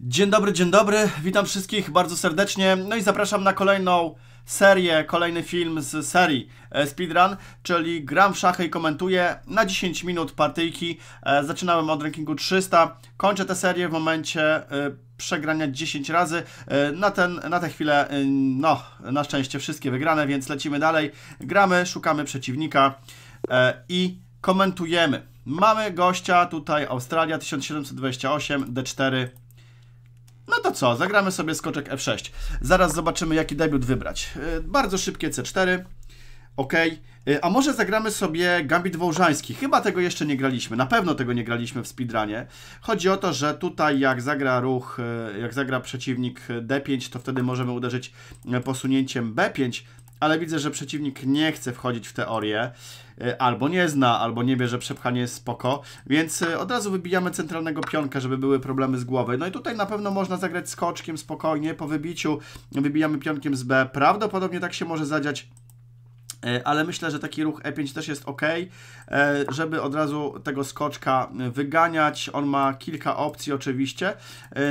Dzień dobry, dzień dobry, witam wszystkich bardzo serdecznie, no i zapraszam na kolejną serię, kolejny film z serii e, Speedrun, czyli gram w szachy i komentuję na 10 minut partyjki, e, zaczynałem od rankingu 300, kończę tę serię w momencie e, przegrania 10 razy. Na, ten, na tę chwilę, no, na szczęście wszystkie wygrane, więc lecimy dalej. Gramy, szukamy przeciwnika i komentujemy. Mamy gościa, tutaj Australia 1728 D4 no to co, zagramy sobie skoczek F6. Zaraz zobaczymy, jaki debiut wybrać. Y, bardzo szybkie C4. Ok. Y, a może zagramy sobie Gambit Wołżański. Chyba tego jeszcze nie graliśmy. Na pewno tego nie graliśmy w speedrunie. Chodzi o to, że tutaj jak zagra ruch, y, jak zagra przeciwnik D5, to wtedy możemy uderzyć posunięciem B5, ale widzę, że przeciwnik nie chce wchodzić w teorię, e, albo nie zna, albo nie wie, że przepchanie jest spoko, więc e, od razu wybijamy centralnego pionka, żeby były problemy z głowy. No i tutaj na pewno można zagrać skoczkiem spokojnie, po wybiciu wybijamy pionkiem z B, prawdopodobnie tak się może zadziać E, ale myślę, że taki ruch E5 też jest ok, e, żeby od razu tego skoczka e, wyganiać. On ma kilka opcji oczywiście,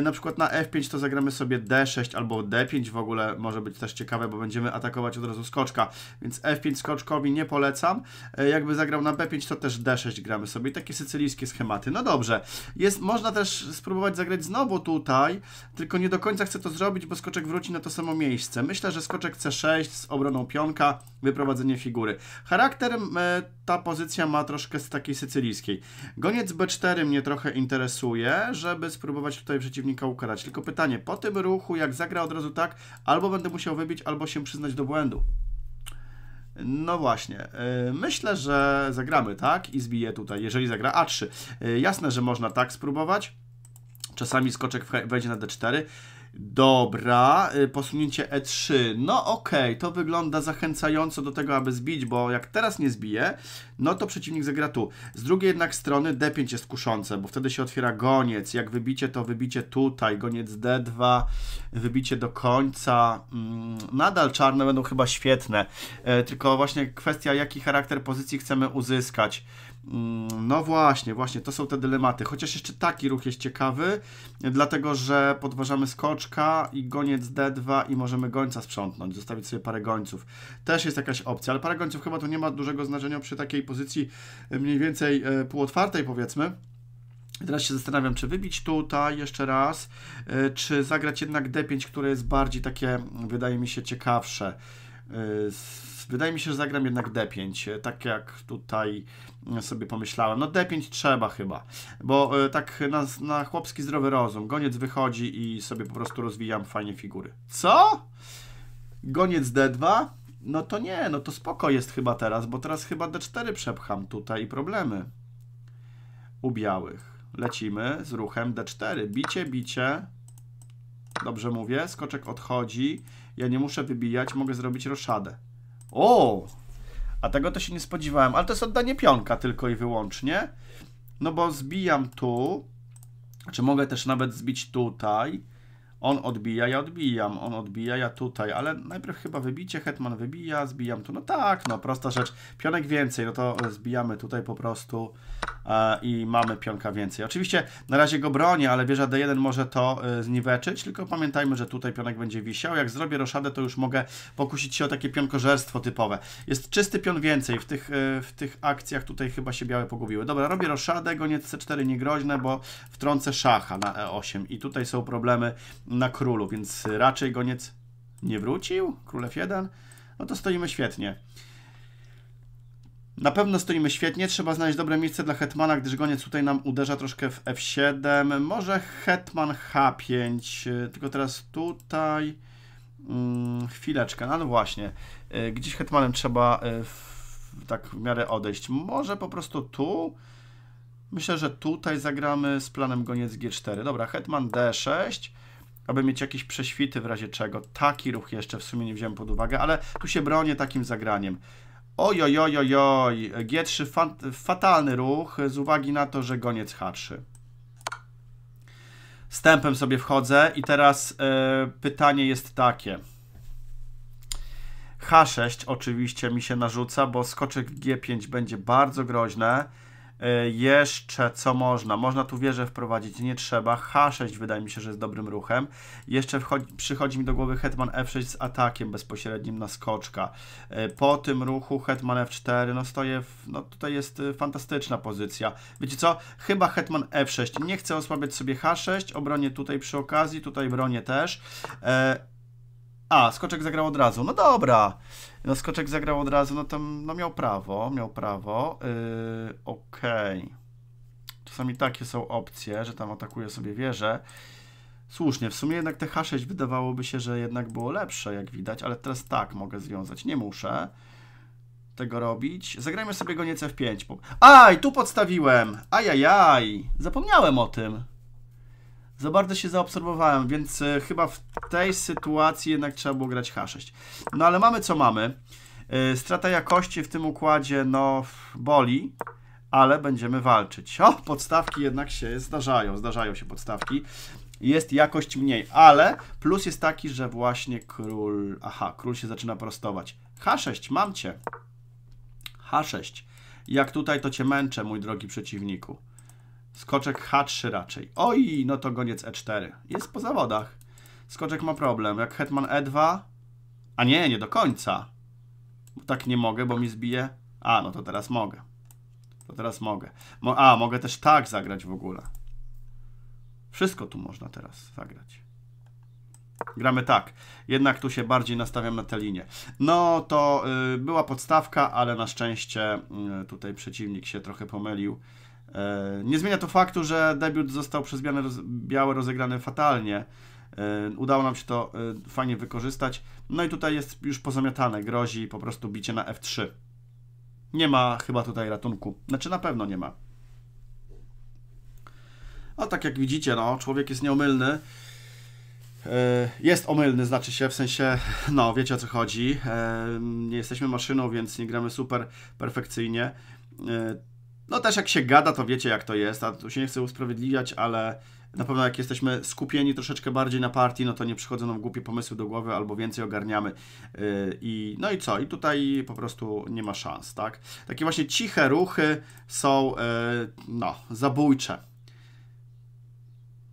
na przykład na F5 to zagramy sobie D6 albo D5 w ogóle może być też ciekawe, bo będziemy atakować od razu skoczka, więc F5 skoczkowi nie polecam. Jakby zagrał na B5 to też D6 gramy sobie, takie sycylijskie schematy. No dobrze, jest, można też spróbować zagrać znowu tutaj, tylko nie do końca chcę to zrobić, bo skoczek wróci na to samo miejsce. Myślę, że skoczek C6 z obroną pionka wyprowadzę prowadzenie figury. Charakter e, ta pozycja ma troszkę z takiej sycylijskiej. Goniec B4 mnie trochę interesuje, żeby spróbować tutaj przeciwnika ukarać. Tylko pytanie, po tym ruchu jak zagra od razu tak, albo będę musiał wybić, albo się przyznać do błędu. No właśnie, e, myślę, że zagramy tak i zbiję tutaj, jeżeli zagra A3. E, jasne, że można tak spróbować. Czasami skoczek wejdzie na D4. Dobra, y, posunięcie E3. No okej, okay, to wygląda zachęcająco do tego, aby zbić, bo jak teraz nie zbije, no to przeciwnik zagra tu. Z drugiej jednak strony D5 jest kuszące, bo wtedy się otwiera goniec. Jak wybicie, to wybicie tutaj. Goniec D2, wybicie do końca. Mm, nadal czarne będą chyba świetne, e, tylko właśnie kwestia, jaki charakter pozycji chcemy uzyskać. Mm, no właśnie, właśnie, to są te dylematy. Chociaż jeszcze taki ruch jest ciekawy, dlatego że podważamy skoczka i goniec D2 i możemy gońca sprzątnąć, zostawić sobie parę gońców. Też jest jakaś opcja, ale parę gońców chyba to nie ma dużego znaczenia przy takiej pozycji e, mniej więcej e, półotwartej powiedzmy. Teraz się zastanawiam, czy wybić tutaj jeszcze raz, e, czy zagrać jednak D5, które jest bardziej takie, wydaje mi się, ciekawsze Wydaje mi się, że zagram jednak D5, e, tak jak tutaj e, sobie pomyślałem. No D5 trzeba chyba, bo e, tak na, na chłopski zdrowy rozum. Goniec wychodzi i sobie po prostu rozwijam fajnie figury. Co? Goniec D2? No to nie, no to spoko jest chyba teraz, bo teraz chyba D4 przepcham tutaj i problemy u białych. Lecimy z ruchem D4. Bicie, bicie. Dobrze mówię, skoczek odchodzi. Ja nie muszę wybijać, mogę zrobić roszadę. O! A tego to się nie spodziewałem, ale to jest oddanie pionka tylko i wyłącznie. No bo zbijam tu, czy mogę też nawet zbić tutaj. On odbija, ja odbijam, on odbija, ja tutaj, ale najpierw chyba wybicie, hetman wybija, zbijam tu, no tak, no prosta rzecz, pionek więcej, no to zbijamy tutaj po prostu, i mamy pionka więcej. Oczywiście na razie go bronię, ale wieża D1 może to y, zniweczyć, tylko pamiętajmy, że tutaj pionek będzie wisiał. Jak zrobię roszadę, to już mogę pokusić się o takie pionkożerstwo typowe. Jest czysty pion więcej. W tych, y, w tych akcjach tutaj chyba się białe pogubiły. Dobra, robię roszadę, goniec C4 niegroźne, bo wtrącę szacha na E8 i tutaj są problemy na królu, więc raczej goniec nie wrócił, królew 1, no to stoimy świetnie. Na pewno stoimy świetnie, trzeba znaleźć dobre miejsce dla Hetmana, gdyż goniec tutaj nam uderza troszkę w F7, może Hetman H5, tylko teraz tutaj, hmm, chwileczkę, no, no właśnie, e, gdzieś Hetmanem trzeba e, w, tak w miarę odejść, może po prostu tu, myślę, że tutaj zagramy z planem goniec G4, dobra, Hetman D6, aby mieć jakieś prześwity w razie czego, taki ruch jeszcze w sumie nie wziąłem pod uwagę, ale tu się bronię takim zagraniem. Ojojojojoj, G3 fatalny ruch z uwagi na to, że goniec H3. Stępem sobie wchodzę i teraz y, pytanie jest takie. H6 oczywiście mi się narzuca, bo skoczek G5 będzie bardzo groźne. E, jeszcze co można? Można tu wieżę wprowadzić, nie trzeba. H6 wydaje mi się, że jest dobrym ruchem. Jeszcze wchodzi, przychodzi mi do głowy hetman F6 z atakiem bezpośrednim na skoczka. E, po tym ruchu hetman F4, no stoję, w, no tutaj jest e, fantastyczna pozycja. Wiecie co? Chyba hetman F6. Nie chcę osłabiać sobie H6, obronię tutaj przy okazji, tutaj bronię też. A, skoczek zagrał od razu. No dobra. No Skoczek zagrał od razu, no tam no miał prawo, miał prawo. Yy, Okej. Okay. Czasami takie są opcje, że tam atakuje sobie wieżę. Słusznie, w sumie jednak te H6 wydawałoby się, że jednak było lepsze, jak widać, ale teraz tak mogę związać. Nie muszę tego robić. Zagrajmy sobie go nieco w 5. Aj, tu podstawiłem! Ajajaj! Zapomniałem o tym. Za bardzo się zaobserwowałem, więc e, chyba w tej sytuacji jednak trzeba było grać H6. No ale mamy co mamy. E, strata jakości w tym układzie, no, boli, ale będziemy walczyć. O, podstawki jednak się zdarzają, zdarzają się podstawki. Jest jakość mniej, ale plus jest taki, że właśnie król... Aha, król się zaczyna prostować. H6, mam cię. H6. Jak tutaj, to cię męczę, mój drogi przeciwniku. Skoczek H3 raczej. Oj, no to goniec E4. Jest po zawodach. Skoczek ma problem. Jak hetman E2... A nie, nie do końca. Bo tak nie mogę, bo mi zbije... A, no to teraz mogę. To teraz mogę. Mo a, mogę też tak zagrać w ogóle. Wszystko tu można teraz zagrać. Gramy tak. Jednak tu się bardziej nastawiam na tę linię. No to y, była podstawka, ale na szczęście y, tutaj przeciwnik się trochę pomylił. E, nie zmienia to faktu, że debiut został przez Białe rozegrany fatalnie. E, udało nam się to e, fajnie wykorzystać. No i tutaj jest już pozamiatane, grozi po prostu bicie na F3. Nie ma chyba tutaj ratunku. Znaczy na pewno nie ma. A tak jak widzicie, no, człowiek jest nieomylny. Jest omylny, znaczy się, w sensie, no, wiecie o co chodzi. Nie jesteśmy maszyną, więc nie gramy super perfekcyjnie no też jak się gada, to wiecie jak to jest, a tu się nie chcę usprawiedliwiać, ale na pewno jak jesteśmy skupieni troszeczkę bardziej na partii, no to nie przychodzą nam głupie pomysły do głowy albo więcej ogarniamy. Yy, I, no i co? I tutaj po prostu nie ma szans, tak? Takie właśnie ciche ruchy są, yy, no, zabójcze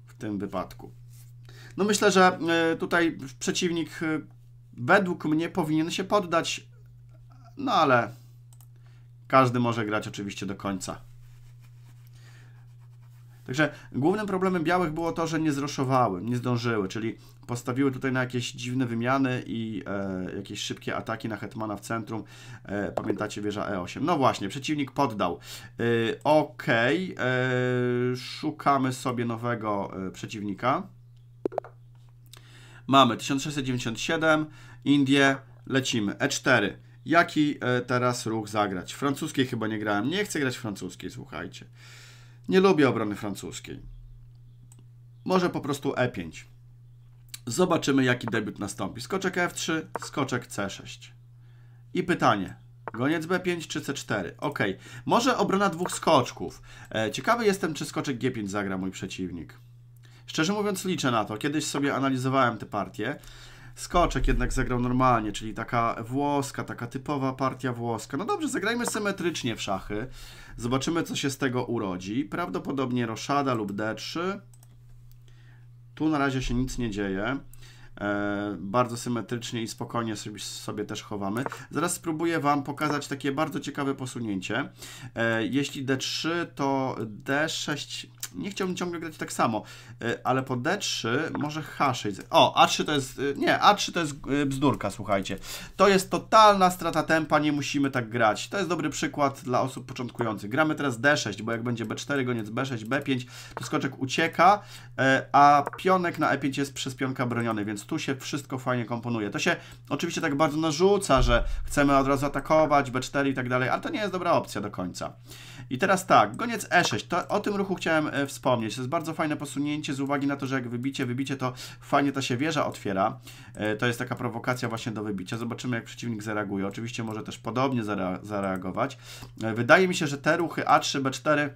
w tym wypadku. No myślę, że yy, tutaj przeciwnik yy, według mnie powinien się poddać, no ale każdy może grać oczywiście do końca. Także głównym problemem białych było to, że nie zroszowały, nie zdążyły, czyli postawiły tutaj na jakieś dziwne wymiany i e, jakieś szybkie ataki na Hetmana w centrum. E, pamiętacie wieża E8. No właśnie, przeciwnik poddał. E, ok, e, szukamy sobie nowego e, przeciwnika. Mamy 1697, Indie, lecimy. E4 jaki e, teraz ruch zagrać. Francuskiej chyba nie grałem. Nie chcę grać francuskiej, słuchajcie. Nie lubię obrony francuskiej. Może po prostu E5. Zobaczymy, jaki debiut nastąpi. Skoczek F3, skoczek C6. I pytanie. Goniec B5 czy C4? Ok. Może obrona dwóch skoczków. E, ciekawy jestem, czy skoczek G5 zagra mój przeciwnik. Szczerze mówiąc, liczę na to. Kiedyś sobie analizowałem te partie Skoczek jednak zagrał normalnie, czyli taka włoska, taka typowa partia włoska. No dobrze, zagrajmy symetrycznie w szachy. Zobaczymy, co się z tego urodzi. Prawdopodobnie roszada lub d3. Tu na razie się nic nie dzieje. E, bardzo symetrycznie i spokojnie sobie, sobie też chowamy. Zaraz spróbuję Wam pokazać takie bardzo ciekawe posunięcie. E, jeśli D3, to D6, nie chciałbym ciągle grać tak samo, e, ale po D3 może H6. O, A3 to jest, nie, A3 to jest bzdurka, słuchajcie. To jest totalna strata tempa, nie musimy tak grać. To jest dobry przykład dla osób początkujących. Gramy teraz D6, bo jak będzie B4, goniec B6, B5, to skoczek ucieka, a pionek na E5 jest przez pionka broniony, więc tu się wszystko fajnie komponuje. To się oczywiście tak bardzo narzuca, że chcemy od razu atakować, B4 i tak dalej, ale to nie jest dobra opcja do końca. I teraz tak, goniec E6, to, o tym ruchu chciałem e, wspomnieć. To jest bardzo fajne posunięcie z uwagi na to, że jak wybicie, wybicie to fajnie ta się wieża otwiera. E, to jest taka prowokacja właśnie do wybicia. Zobaczymy, jak przeciwnik zareaguje. Oczywiście może też podobnie zareagować. E, wydaje mi się, że te ruchy A3, B4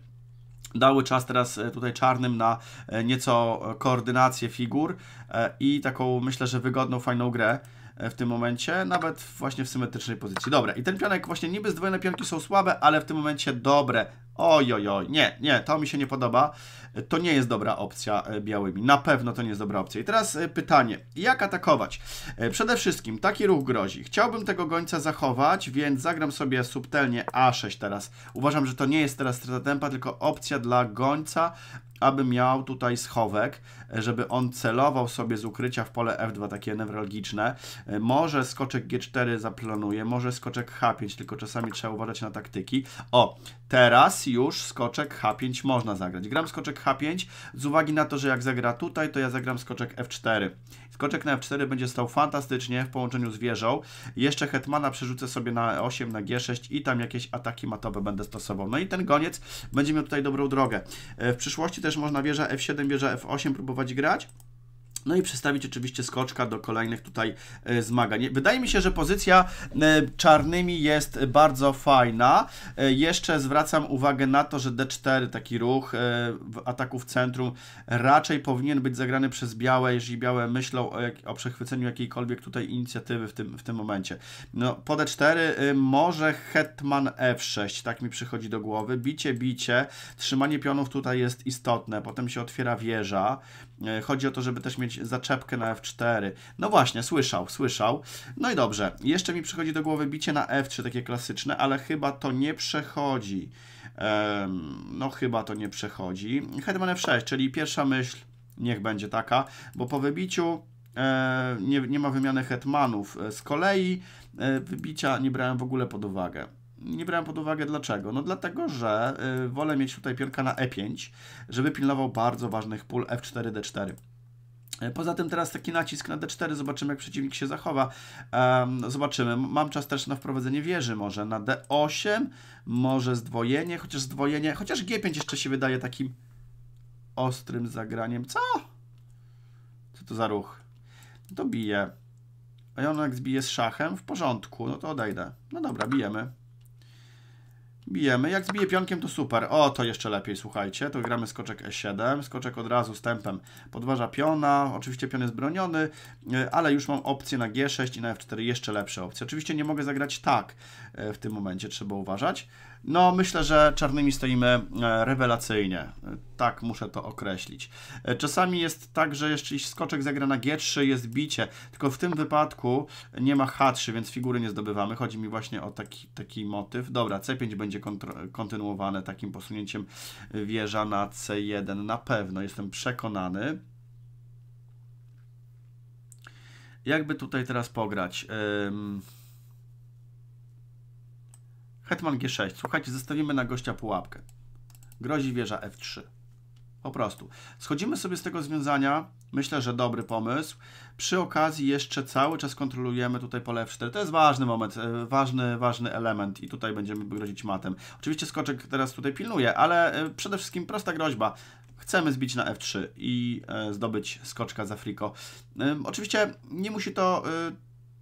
dały czas teraz e, tutaj czarnym na e, nieco koordynację figur e, i taką myślę, że wygodną, fajną grę w tym momencie, nawet właśnie w symetrycznej pozycji. Dobra, i ten pionek właśnie niby zdwojone pionki są słabe, ale w tym momencie dobre. Ojojoj, nie, nie, to mi się nie podoba to nie jest dobra opcja e, białymi. Na pewno to nie jest dobra opcja. I teraz e, pytanie, jak atakować? E, przede wszystkim taki ruch grozi. Chciałbym tego gońca zachować, więc zagram sobie subtelnie A6 teraz. Uważam, że to nie jest teraz strata tempa, tylko opcja dla gońca, aby miał tutaj schowek, żeby on celował sobie z ukrycia w pole F2, takie newralgiczne. Może skoczek G4 zaplanuje, może skoczek H5, tylko czasami trzeba uważać na taktyki. O, Teraz już skoczek H5 można zagrać. Gram skoczek H5 z uwagi na to, że jak zagra tutaj, to ja zagram skoczek F4. Skoczek na F4 będzie stał fantastycznie w połączeniu z wieżą. Jeszcze hetmana przerzucę sobie na 8 na G6 i tam jakieś ataki matowe będę stosował. No i ten goniec będzie miał tutaj dobrą drogę. E, w przyszłości też można wieża F7, wieża F8 próbować grać. No i przestawić oczywiście skoczka do kolejnych tutaj e, zmagań. Wydaje mi się, że pozycja e, czarnymi jest bardzo fajna. E, jeszcze zwracam uwagę na to, że D4, taki ruch w ataku w centrum, raczej powinien być zagrany przez białe, jeżeli białe myślą o, jak, o przechwyceniu jakiejkolwiek tutaj inicjatywy w tym, w tym momencie. No, po D4 może hetman F6, tak mi przychodzi do głowy. Bicie, bicie, trzymanie pionów tutaj jest istotne, potem się otwiera wieża, E, chodzi o to, żeby też mieć zaczepkę na F4. No właśnie, słyszał, słyszał. No i dobrze, jeszcze mi przychodzi do głowy bicie na F3, takie klasyczne, ale chyba to nie przechodzi. No chyba to nie przechodzi. Hetman F6, czyli pierwsza myśl niech będzie taka, bo po wybiciu e, nie, nie ma wymiany hetmanów. E, z kolei wybicia nie brałem w ogóle pod uwagę nie brałem pod uwagę dlaczego. No dlatego, że y, wolę mieć tutaj pionka na E5, żeby pilnował bardzo ważnych pól F4, D4. Y, poza tym teraz taki nacisk na D4, zobaczymy jak przeciwnik się zachowa. Um, zobaczymy, mam czas też na wprowadzenie wieży może na D8, może zdwojenie, chociaż zdwojenie, chociaż G5 jeszcze się wydaje takim ostrym zagraniem. Co? Co to za ruch? Dobije. A on jak zbije z szachem, w porządku, no to odejdę. No dobra, bijemy. Bijemy. Jak zbije pionkiem, to super. O, to jeszcze lepiej, słuchajcie. To gramy skoczek E7. Skoczek od razu z tempem podważa piona. Oczywiście pion jest broniony, e, ale już mam opcję na G6 i na F4. Jeszcze lepsze opcje. Oczywiście nie mogę zagrać tak e, w tym momencie. Trzeba uważać. No, myślę, że czarnymi stoimy e, rewelacyjnie. Tak muszę to określić. Czasami jest tak, że jeszcze skoczek zagra na G3, jest bicie, tylko w tym wypadku nie ma H3, więc figury nie zdobywamy. Chodzi mi właśnie o taki, taki motyw. Dobra, C5 będzie będzie kontynuowane takim posunięciem wieża na C1. Na pewno jestem przekonany. Jakby tutaj teraz pograć? Hetman G6. Słuchajcie, zostawimy na gościa pułapkę. Grozi wieża F3. Po prostu. Schodzimy sobie z tego związania Myślę, że dobry pomysł. Przy okazji jeszcze cały czas kontrolujemy tutaj pole F4. To jest ważny moment, e, ważny, ważny element i tutaj będziemy grozić matem. Oczywiście skoczek teraz tutaj pilnuje, ale e, przede wszystkim prosta groźba. Chcemy zbić na F3 i e, zdobyć skoczka za friko. Oczywiście nie musi to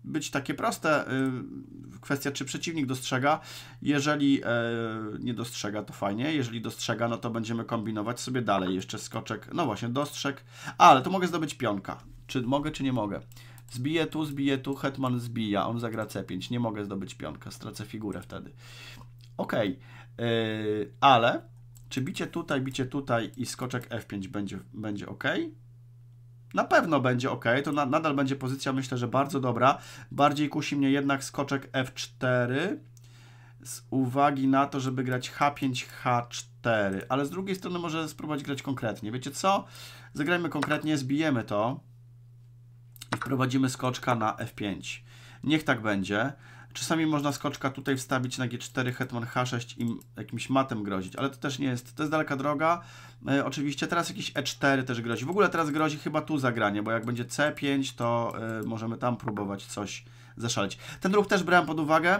być takie proste. Y, kwestia, czy przeciwnik dostrzega. Jeżeli e, nie dostrzega, to fajnie. Jeżeli dostrzega, no to będziemy kombinować sobie dalej. Jeszcze skoczek, no właśnie, dostrzeg. ale to mogę zdobyć pionka. Czy mogę, czy nie mogę? Zbiję tu, zbiję tu, hetman zbija, on zagra c5. Nie mogę zdobyć pionka, stracę figurę wtedy. ok e, ale czy bicie tutaj, bicie tutaj i skoczek f5 będzie, będzie ok? na pewno będzie ok, to na, nadal będzie pozycja myślę, że bardzo dobra. Bardziej kusi mnie jednak skoczek F4 z uwagi na to, żeby grać H5, H4, ale z drugiej strony może spróbować grać konkretnie. Wiecie co? Zagrajmy konkretnie, zbijemy to i wprowadzimy skoczka na F5. Niech tak będzie. Czasami można skoczka tutaj wstawić na G4, hetman H6 i jakimś matem grozić, ale to też nie jest, to jest daleka droga. E, oczywiście teraz jakiś E4 też grozi. W ogóle teraz grozi chyba tu zagranie, bo jak będzie C5, to e, możemy tam próbować coś zaszaleć. Ten ruch też brałem pod uwagę.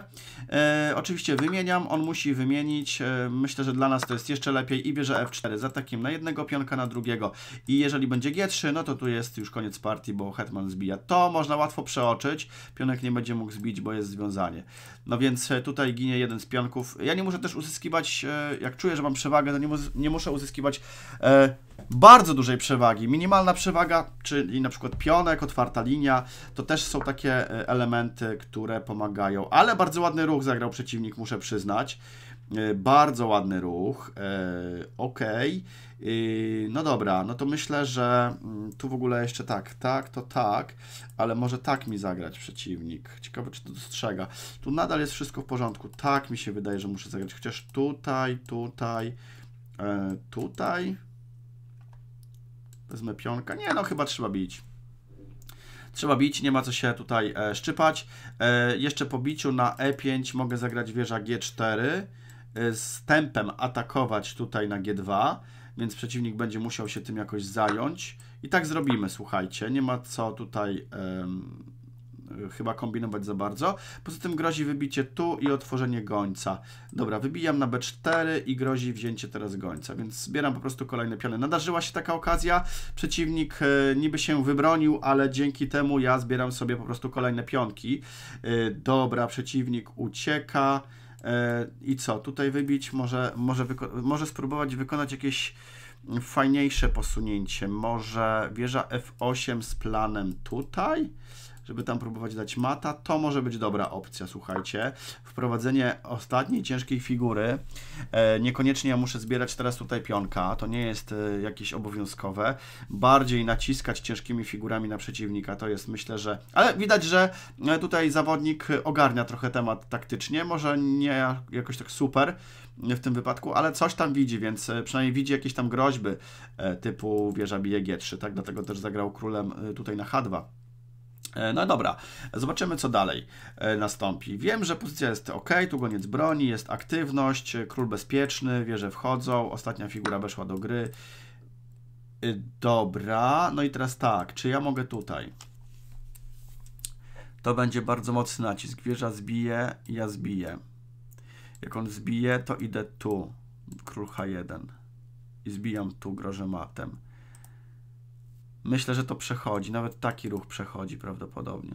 E, oczywiście wymieniam, on musi wymienić. E, myślę, że dla nas to jest jeszcze lepiej i bierze F4 za takim na jednego pionka, na drugiego. I jeżeli będzie G3, no to tu jest już koniec partii, bo hetman zbija. To można łatwo przeoczyć. Pionek nie będzie mógł zbić, bo jest związanie. No więc e, tutaj ginie jeden z pionków. Ja nie muszę też uzyskiwać, e, jak czuję, że mam przewagę, to nie, mu nie muszę uzyskiwać e, bardzo dużej przewagi. Minimalna przewaga, czyli na przykład pionek, otwarta linia, to też są takie e, elementy, które pomagają. Ale bardzo ładny ruch zagrał przeciwnik, muszę przyznać. E, bardzo ładny ruch. E, ok. No dobra, no to myślę, że mm, tu w ogóle jeszcze tak, tak, to tak, ale może tak mi zagrać przeciwnik. Ciekawe, czy to dostrzega. Tu nadal jest wszystko w porządku. Tak mi się wydaje, że muszę zagrać, chociaż tutaj, tutaj, tutaj Wezmę pionka. Nie, no chyba trzeba bić. Trzeba bić, nie ma co się tutaj e, szczypać. E, jeszcze po biciu na E5 mogę zagrać wieża G4. E, z tempem atakować tutaj na G2, więc przeciwnik będzie musiał się tym jakoś zająć. I tak zrobimy, słuchajcie. Nie ma co tutaj... E, chyba kombinować za bardzo. Poza tym grozi wybicie tu i otworzenie gońca. Dobra, wybijam na B4 i grozi wzięcie teraz gońca, więc zbieram po prostu kolejne piony. Nadarzyła się taka okazja, przeciwnik e, niby się wybronił, ale dzięki temu ja zbieram sobie po prostu kolejne pionki. E, dobra, przeciwnik ucieka. E, I co, tutaj wybić, może, może, może spróbować wykonać jakieś fajniejsze posunięcie. Może wieża F8 z planem tutaj? żeby tam próbować dać mata, to może być dobra opcja, słuchajcie. Wprowadzenie ostatniej ciężkiej figury. E, niekoniecznie ja muszę zbierać teraz tutaj pionka, to nie jest e, jakieś obowiązkowe. Bardziej naciskać ciężkimi figurami na przeciwnika, to jest myślę, że... Ale widać, że e, tutaj zawodnik ogarnia trochę temat taktycznie, może nie jakoś tak super, w tym wypadku, ale coś tam widzi, więc przynajmniej widzi jakieś tam groźby typu wieża bije G3, tak? Dlatego też zagrał królem tutaj na H2. E, no dobra, zobaczymy co dalej e, nastąpi. Wiem, że pozycja jest ok, tu goniec broni, jest aktywność, e, król bezpieczny, wieże wchodzą, ostatnia figura weszła do gry. Dobra, no i teraz tak, czy ja mogę tutaj? To będzie bardzo mocny nacisk. Wieża zbije, ja zbiję. Jak on zbije, to idę tu, król H1. I zbijam tu, grożę matem. Myślę, że to przechodzi. Nawet taki ruch przechodzi prawdopodobnie.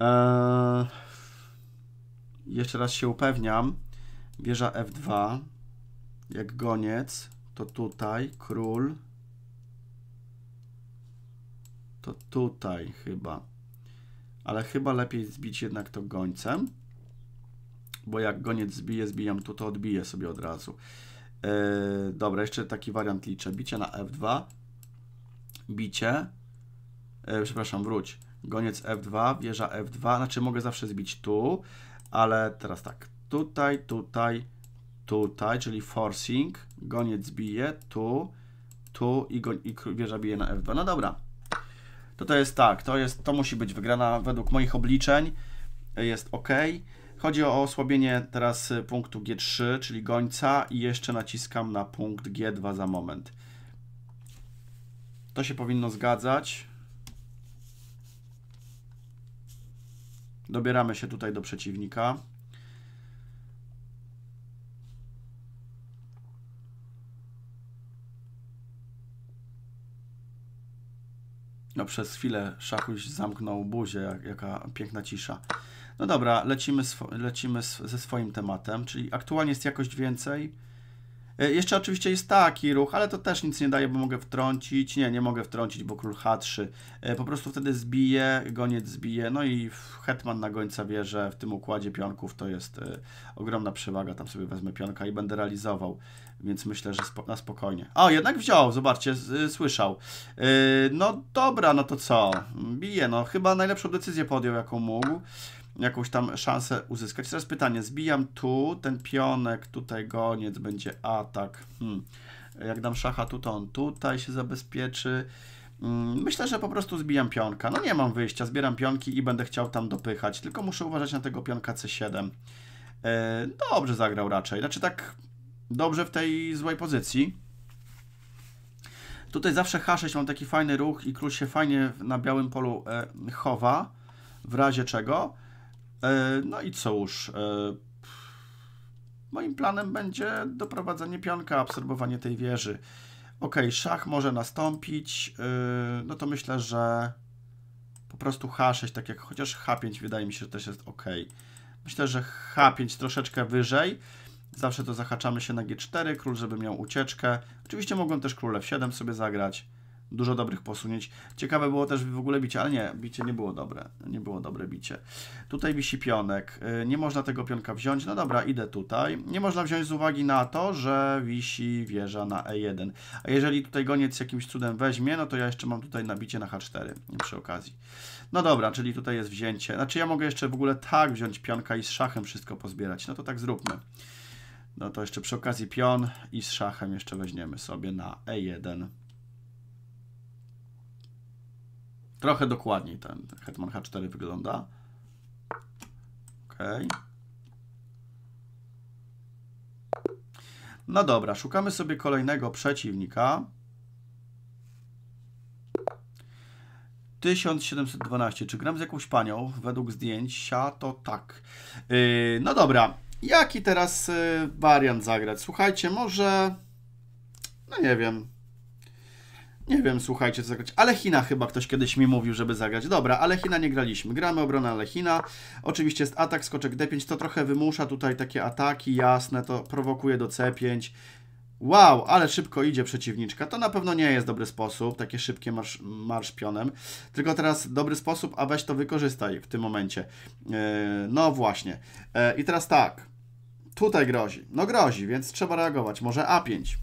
Eee, jeszcze raz się upewniam. Wieża F2. Jak goniec, to tutaj. Król. To tutaj chyba. Ale chyba lepiej zbić jednak to gońcem bo jak goniec zbije, zbijam tu, to odbiję sobie od razu. E, dobra, jeszcze taki wariant liczę. Bicie na F2, bicie, e, przepraszam, wróć, goniec F2, wieża F2, znaczy mogę zawsze zbić tu, ale teraz tak, tutaj, tutaj, tutaj, czyli forcing, goniec bije, tu, tu i, go, i wieża bije na F2. No dobra, to to jest tak, to, jest, to musi być wygrana według moich obliczeń, e, jest ok. Chodzi o osłabienie teraz y, punktu G3, czyli gońca i jeszcze naciskam na punkt G2 za moment. To się powinno zgadzać. Dobieramy się tutaj do przeciwnika. No, przez chwilę Szachuś zamknął buzię, jak, jaka piękna cisza. No dobra, lecimy, lecimy ze swoim tematem, czyli aktualnie jest jakość więcej, E, jeszcze oczywiście jest taki ruch, ale to też nic nie daje, bo mogę wtrącić. Nie, nie mogę wtrącić, bo król H3. E, po prostu wtedy zbije, goniec zbije, no i hetman na gońca wie, że w tym układzie pionków to jest e, ogromna przewaga. Tam sobie wezmę pionka i będę realizował, więc myślę, że spo na spokojnie. O, jednak wziął, zobaczcie, słyszał. no dobra, no to co? Bije, no chyba najlepszą decyzję podjął, jaką mógł jakąś tam szansę uzyskać. Teraz pytanie, zbijam tu, ten pionek, tutaj goniec będzie atak. Hmm. Jak dam szacha tu, to on tutaj się zabezpieczy. Hmm. Myślę, że po prostu zbijam pionka. No nie mam wyjścia, zbieram pionki i będę chciał tam dopychać, tylko muszę uważać na tego pionka C7. E, dobrze zagrał raczej, znaczy tak dobrze w tej złej pozycji. Tutaj zawsze H6 mam taki fajny ruch i król się fajnie na białym polu e, chowa, w razie czego. E, no i cóż, e, moim planem będzie doprowadzenie pionka, absorbowanie tej wieży. Ok, szach może nastąpić, e, no to myślę, że po prostu H6, tak jak chociaż H5 wydaje mi się, że też jest ok. Myślę, że H5 troszeczkę wyżej. Zawsze to zahaczamy się na G4, król żeby miał ucieczkę. Oczywiście mogłem też w 7 sobie zagrać dużo dobrych posunięć. Ciekawe było też w ogóle bicie, ale nie, bicie nie było dobre. Nie było dobre bicie. Tutaj wisi pionek. Y, nie można tego pionka wziąć. No dobra, idę tutaj. Nie można wziąć z uwagi na to, że wisi wieża na E1. A jeżeli tutaj goniec jakimś cudem weźmie, no to ja jeszcze mam tutaj nabicie na H4 przy okazji. No dobra, czyli tutaj jest wzięcie. Znaczy ja mogę jeszcze w ogóle tak wziąć pionka i z szachem wszystko pozbierać. No to tak zróbmy. No to jeszcze przy okazji pion i z szachem jeszcze weźmiemy sobie na E1. Trochę dokładniej ten Hetman H4 wygląda. Ok. No dobra, szukamy sobie kolejnego przeciwnika. 1712. Czy gram z jakąś panią? Według zdjęcia to tak. Yy, no dobra, jaki teraz y, wariant zagrać? Słuchajcie, może... No nie wiem. Nie wiem, słuchajcie, co zagrać. Ale China chyba ktoś kiedyś mi mówił, żeby zagrać. Dobra, ale China nie graliśmy. Gramy obronę, ale China. Oczywiście jest atak, skoczek D5. To trochę wymusza tutaj takie ataki, jasne. To prowokuje do C5. Wow, ale szybko idzie przeciwniczka. To na pewno nie jest dobry sposób, takie szybkie marsz, marsz pionem. Tylko teraz dobry sposób, a weź to wykorzystaj w tym momencie. Yy, no właśnie. Yy, I teraz tak. Tutaj grozi. No grozi, więc trzeba reagować. Może A5.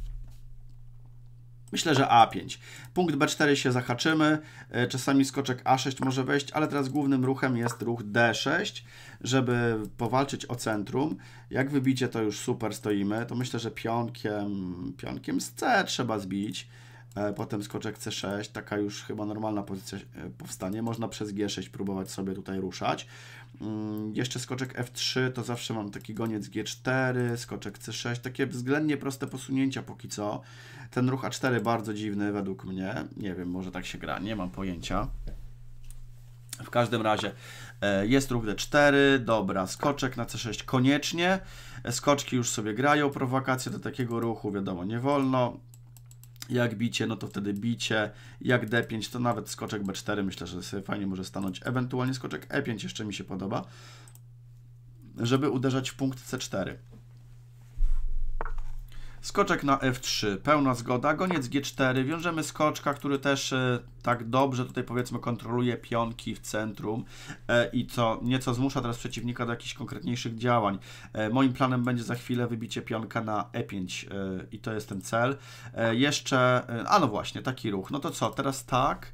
Myślę, że A5. Punkt B4 się zahaczymy, e, czasami skoczek A6 może wejść, ale teraz głównym ruchem jest ruch D6, żeby powalczyć o centrum. Jak wybicie to już super stoimy, to myślę, że pionkiem, pionkiem z C trzeba zbić. E, potem skoczek C6, taka już chyba normalna pozycja e, powstanie. Można przez G6 próbować sobie tutaj ruszać. Mm, jeszcze skoczek F3, to zawsze mam taki goniec G4, skoczek C6, takie względnie proste posunięcia póki co. Ten ruch A4 bardzo dziwny według mnie. Nie wiem, może tak się gra, nie mam pojęcia. W każdym razie e, jest ruch D4, dobra, skoczek na C6 koniecznie. E, skoczki już sobie grają prowokacje do takiego ruchu, wiadomo, nie wolno. Jak bicie, no to wtedy bicie. Jak D5, to nawet skoczek B4 myślę, że sobie fajnie może stanąć. Ewentualnie skoczek E5 jeszcze mi się podoba, żeby uderzać w punkt C4. Skoczek na F3, pełna zgoda, goniec G4, wiążemy skoczka, który też e, tak dobrze tutaj powiedzmy kontroluje pionki w centrum e, i co nieco zmusza teraz przeciwnika do jakichś konkretniejszych działań. E, moim planem będzie za chwilę wybicie pionka na E5 i to jest ten cel. Jeszcze, a no właśnie, taki ruch. No to co, teraz tak,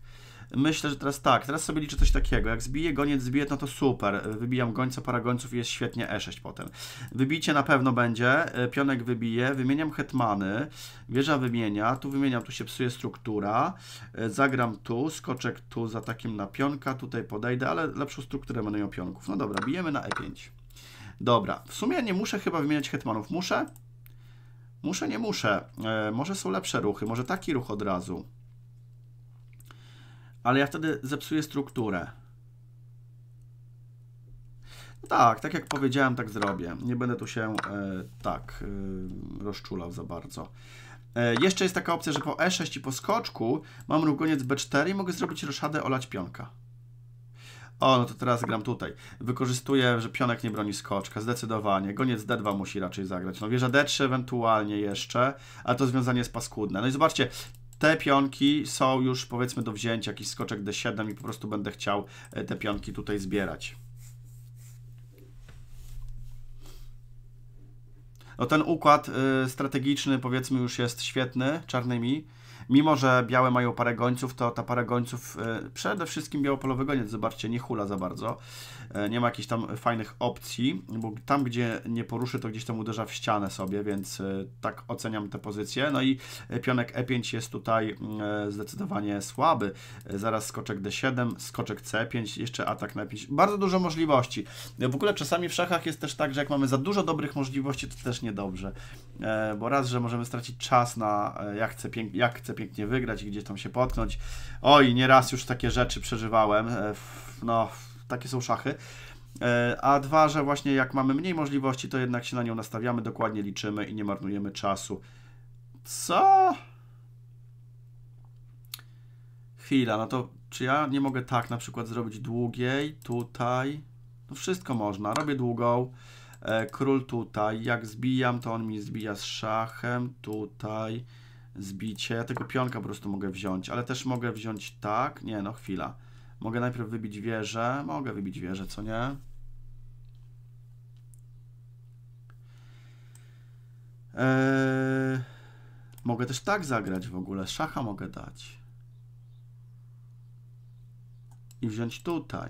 Myślę, że teraz tak, teraz sobie liczę coś takiego. Jak zbiję goniec, zbiję, no to super. Wybijam gońca, para gońców i jest świetnie E6 potem. Wybicie na pewno będzie, e, pionek wybije, wymieniam hetmany, wieża wymienia, tu wymieniam, tu się psuje struktura, e, zagram tu, skoczek tu za takim na pionka, tutaj podejdę, ale lepszą strukturę będę pionków. No dobra, bijemy na E5. Dobra, w sumie nie muszę chyba wymieniać hetmanów, muszę? Muszę, nie muszę. E, może są lepsze ruchy, może taki ruch od razu ale ja wtedy zepsuję strukturę. tak, tak jak powiedziałem, tak zrobię. Nie będę tu się e, tak e, rozczulał za bardzo. E, jeszcze jest taka opcja, że po E6 i po skoczku mam rugoniec B4 i mogę zrobić roszadę olać pionka. O, no to teraz gram tutaj. Wykorzystuję, że pionek nie broni skoczka, zdecydowanie. Goniec D2 musi raczej zagrać. No wieża D3 ewentualnie jeszcze, ale to związanie jest paskudne. No i zobaczcie, te pionki są już powiedzmy do wzięcia, jakiś skoczek D7 i po prostu będę chciał e, te pionki tutaj zbierać. No ten układ e, strategiczny powiedzmy już jest świetny, czarnymi. Mimo, że białe mają parę gońców, to ta parę gońców, e, przede wszystkim białopolowy goniec, zobaczcie, nie hula za bardzo. E, nie ma jakichś tam fajnych opcji, bo tam, gdzie nie poruszy, to gdzieś tam uderza w ścianę sobie, więc e, tak oceniam tę pozycję. No i e, pionek E5 jest tutaj zdecydowanie słaby. Zaraz skoczek D7, skoczek C5, jeszcze atak na 5. Bardzo dużo możliwości. W ogóle czasami w szachach jest też tak, że jak mamy za dużo dobrych możliwości, to też niedobrze, bo raz, że możemy stracić czas na jak chcę, pięk jak chcę pięknie wygrać i gdzieś tam się potknąć. Oj, nieraz już takie rzeczy przeżywałem. No, takie są szachy. E, a dwa, że właśnie jak mamy mniej możliwości, to jednak się na nią nastawiamy, dokładnie liczymy i nie marnujemy czasu. Co? Chwila, no to czy ja nie mogę tak na przykład zrobić długiej, tutaj? No wszystko można. Robię długą, e, król tutaj. Jak zbijam, to on mi zbija z szachem, tutaj zbicie. Ja tylko pionka po prostu mogę wziąć, ale też mogę wziąć tak. Nie, no chwila. Mogę najpierw wybić wieżę. Mogę wybić wieżę, co nie? Eee, mogę też tak zagrać w ogóle. Szacha mogę dać. I wziąć tutaj.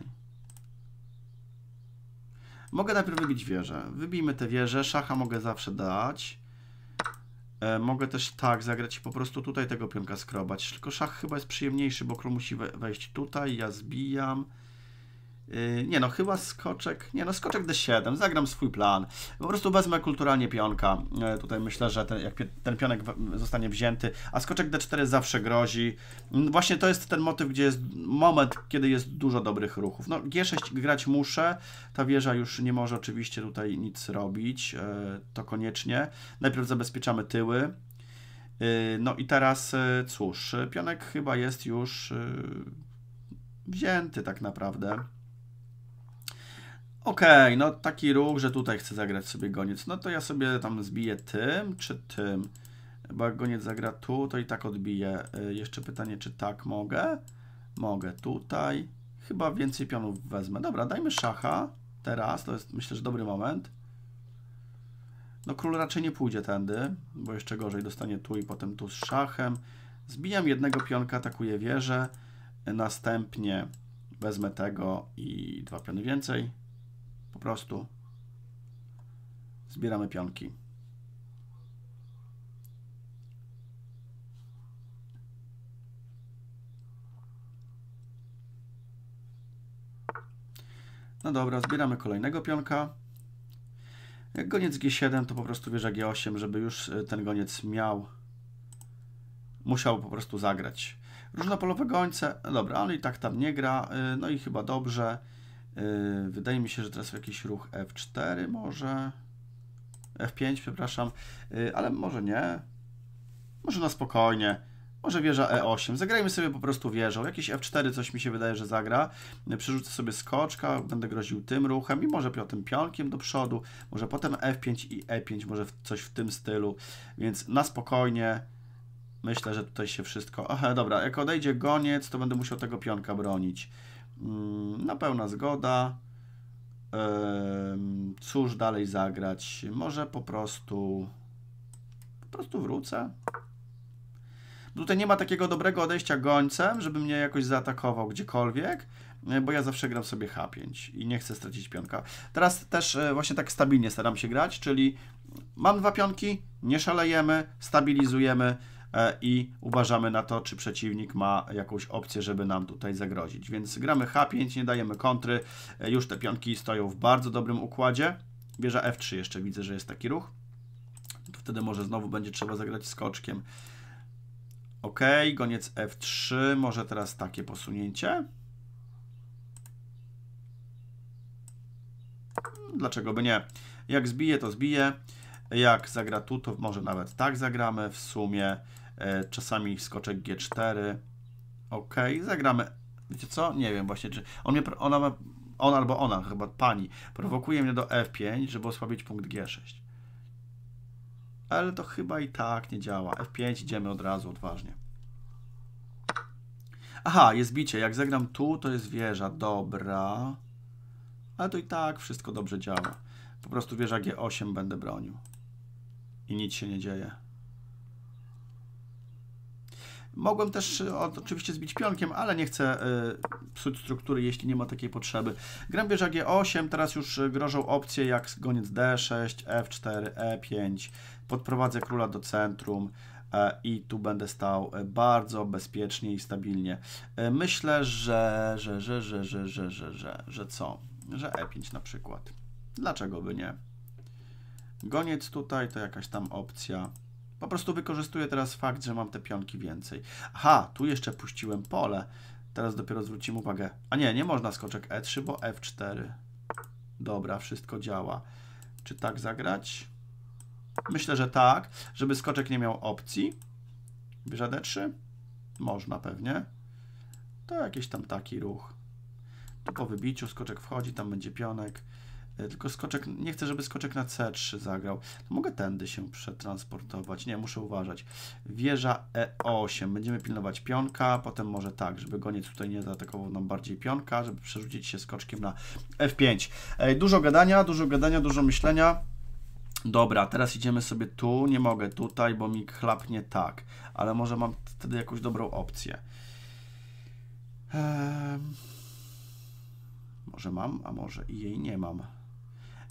Mogę najpierw wybić wieżę. Wybijmy tę wieżę. Szacha mogę zawsze dać. E, mogę też tak zagrać i po prostu tutaj tego pionka skrobać. Tylko szach chyba jest przyjemniejszy, bo król musi wejść tutaj, ja zbijam. Yy, nie no, chyba skoczek. Nie no, skoczek D7. Zagram swój plan. Po prostu wezmę kulturalnie pionka. Yy, tutaj myślę, że ten, jak ten pionek zostanie wzięty, a skoczek D4 zawsze grozi. Mm, właśnie to jest ten motyw, gdzie jest moment, kiedy jest dużo dobrych ruchów. No, G6 grać muszę. Ta wieża już nie może oczywiście tutaj nic robić. Yy, to koniecznie. Najpierw zabezpieczamy tyły. No i teraz cóż, pionek chyba jest już wzięty tak naprawdę. Okej, okay, no taki ruch, że tutaj chcę zagrać sobie goniec. No to ja sobie tam zbiję tym, czy tym. Bo jak goniec zagra tu, to i tak odbiję. Y, jeszcze pytanie, czy tak mogę? Mogę tutaj. Chyba więcej pionów wezmę. Dobra, dajmy szacha teraz. To jest myślę, że dobry moment. No król raczej nie pójdzie tędy, bo jeszcze gorzej dostanie tu i potem tu z szachem. Zbijam jednego pionka, atakuję wieżę. Następnie wezmę tego i dwa piony więcej. Po prostu zbieramy pionki. No dobra, zbieramy kolejnego pionka. Jak goniec G7, to po prostu wieża G8, żeby już y, ten goniec miał, musiał po prostu zagrać. Różnopolowe gońce, no dobra, ale i tak tam nie gra, y, no i chyba dobrze. Yy, wydaje mi się, że teraz jakiś ruch F4 może. F5, przepraszam, yy, ale może nie. Może na spokojnie. Może wieża E8. Zagrajmy sobie po prostu wieżą. Jakiś F4 coś mi się wydaje, że zagra. Przerzucę sobie skoczka, będę groził tym ruchem i może tym pionkiem do przodu, może potem F5 i E5, może coś w tym stylu. Więc na spokojnie. Myślę, że tutaj się wszystko... Aha, dobra, jak odejdzie goniec, to będę musiał tego pionka bronić. No pełna zgoda. Cóż dalej zagrać? Może po prostu po prostu wrócę. Tutaj nie ma takiego dobrego odejścia gońcem, żeby mnie jakoś zaatakował gdziekolwiek, e, bo ja zawsze gram sobie H5 i nie chcę stracić pionka. Teraz też e, właśnie tak stabilnie staram się grać, czyli mam dwa pionki, nie szalejemy, stabilizujemy, E, i uważamy na to, czy przeciwnik ma jakąś opcję, żeby nam tutaj zagrozić. Więc gramy H5, nie dajemy kontry, e, już te pionki stoją w bardzo dobrym układzie. Wieża F3 jeszcze widzę, że jest taki ruch. To wtedy może znowu będzie trzeba zagrać skoczkiem. Ok, goniec F3, może teraz takie posunięcie. Dlaczego by nie? Jak zbije, to zbije. Jak zagra tu, to może nawet tak zagramy w sumie. E, czasami skoczek G4. Ok, zagramy. Wiecie co? Nie wiem właśnie, czy on mnie, ona, ma, on albo ona, chyba pani, prowokuje mnie do F5, żeby osłabić punkt G6. Ale to chyba i tak nie działa. F5 idziemy od razu odważnie. Aha, jest bicie. Jak zagram tu, to jest wieża. Dobra. Ale to i tak wszystko dobrze działa. Po prostu wieża G8 będę bronił. I nic się nie dzieje. Mogłem też e, oczywiście zbić pionkiem, ale nie chcę e, psuć struktury, jeśli nie ma takiej potrzeby. Gram wieża G8, teraz już e, grożą opcje jak goniec D6, F4, E5. Podprowadzę króla do centrum i tu będę stał bardzo bezpiecznie i stabilnie. Myślę, że, że, że, że, że, że, że, że, że co? Że E5 na przykład. Dlaczego by nie? Goniec tutaj to jakaś tam opcja. Po prostu wykorzystuję teraz fakt, że mam te pionki więcej. Aha, tu jeszcze puściłem pole. Teraz dopiero zwrócimy uwagę. A nie, nie można skoczek E3, bo F4. Dobra, wszystko działa. Czy tak zagrać? Myślę, że tak. Żeby skoczek nie miał opcji. Bierze D3? Można pewnie. To jakiś tam taki ruch. Tu po wybiciu skoczek wchodzi, tam będzie pionek. E, tylko skoczek, nie chcę, żeby skoczek na C3 zagrał. To mogę tędy się przetransportować. Nie, muszę uważać. Wieża E8. Będziemy pilnować pionka, potem może tak, żeby goniec tutaj nie zaatakował nam bardziej pionka, żeby przerzucić się skoczkiem na F5. Dużo gadania, dużo gadania, dużo myślenia. Dobra, teraz idziemy sobie tu, nie mogę tutaj, bo mi chlapnie tak, ale może mam wtedy jakąś dobrą opcję. może mam, a może i jej nie mam.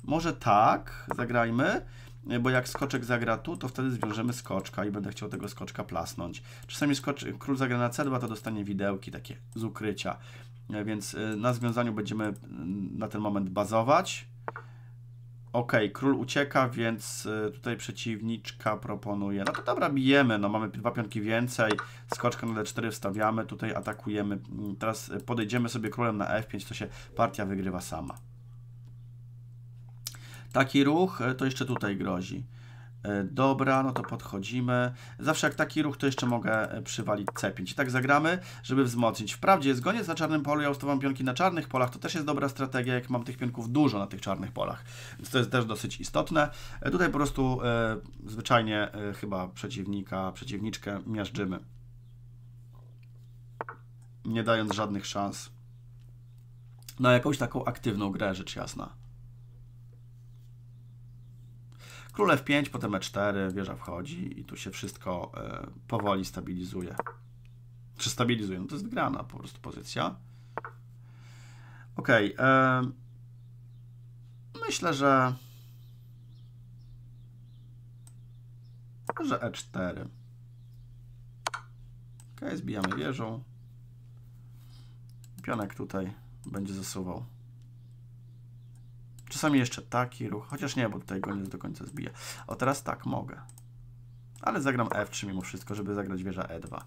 Może tak, zagrajmy, e, bo jak skoczek zagra tu, to wtedy zwiążemy skoczka i będę chciał tego skoczka plasnąć. Czasami skocz, król zagra na c2, to dostanie widełki takie z ukrycia. E, więc e, na związaniu będziemy na ten moment bazować. Ok, król ucieka, więc tutaj przeciwniczka proponuje. No to dobra, bijemy. No mamy dwa pionki więcej. Skoczka na d4 wstawiamy. Tutaj atakujemy. Mm, teraz podejdziemy sobie królem na f5. To się partia wygrywa sama. Taki ruch e, to jeszcze tutaj grozi. E, dobra, no to podchodzimy. Zawsze jak taki ruch, to jeszcze mogę e, przywalić C5. I tak zagramy, żeby wzmocnić. Wprawdzie jest goniec na czarnym polu, ja ustawiam pionki na czarnych polach, to też jest dobra strategia, jak mam tych pionków dużo na tych czarnych polach. Więc to jest też dosyć istotne. Tutaj po prostu e, zwyczajnie e, chyba przeciwnika, przeciwniczkę miażdżymy. Nie dając żadnych szans na jakąś taką aktywną grę, rzecz jasna. Król F5, potem E4, wieża wchodzi i tu się wszystko e, powoli stabilizuje. Czy stabilizuje? No to jest wygrana po prostu pozycja. Ok. E, myślę, że... Że E4. Ok, zbijamy wieżą. Pionek tutaj będzie zasuwał. Czasami jeszcze taki ruch, chociaż nie, bo tutaj go nie do końca zbiję. O, teraz tak, mogę. Ale zagram F3 mimo wszystko, żeby zagrać wieża E2.